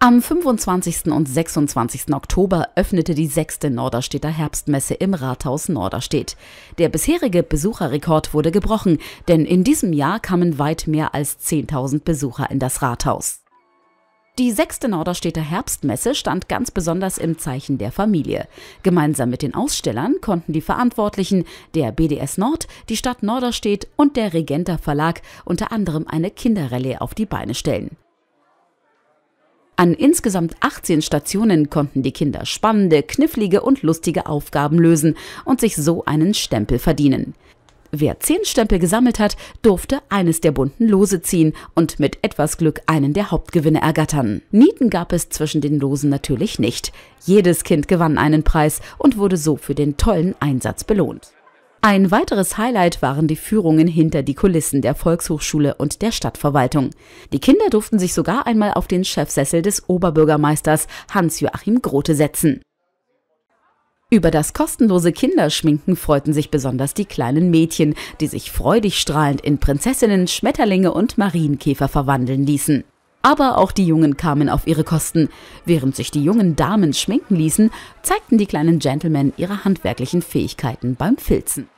Am 25. und 26. Oktober öffnete die sechste Norderstedter Herbstmesse im Rathaus Norderstedt. Der bisherige Besucherrekord wurde gebrochen, denn in diesem Jahr kamen weit mehr als 10.000 Besucher in das Rathaus. Die sechste Norderstedter Herbstmesse stand ganz besonders im Zeichen der Familie. Gemeinsam mit den Ausstellern konnten die Verantwortlichen der BDS Nord, die Stadt Norderstedt und der Regenter Verlag unter anderem eine Kinderrallye auf die Beine stellen. An insgesamt 18 Stationen konnten die Kinder spannende, knifflige und lustige Aufgaben lösen und sich so einen Stempel verdienen. Wer 10 Stempel gesammelt hat, durfte eines der bunten Lose ziehen und mit etwas Glück einen der Hauptgewinne ergattern. Nieten gab es zwischen den Losen natürlich nicht. Jedes Kind gewann einen Preis und wurde so für den tollen Einsatz belohnt. Ein weiteres Highlight waren die Führungen hinter die Kulissen der Volkshochschule und der Stadtverwaltung. Die Kinder durften sich sogar einmal auf den Chefsessel des Oberbürgermeisters Hans-Joachim Grote setzen. Über das kostenlose Kinderschminken freuten sich besonders die kleinen Mädchen, die sich freudig strahlend in Prinzessinnen, Schmetterlinge und Marienkäfer verwandeln ließen. Aber auch die Jungen kamen auf ihre Kosten. Während sich die jungen Damen schminken ließen, zeigten die kleinen Gentlemen ihre handwerklichen Fähigkeiten beim Filzen.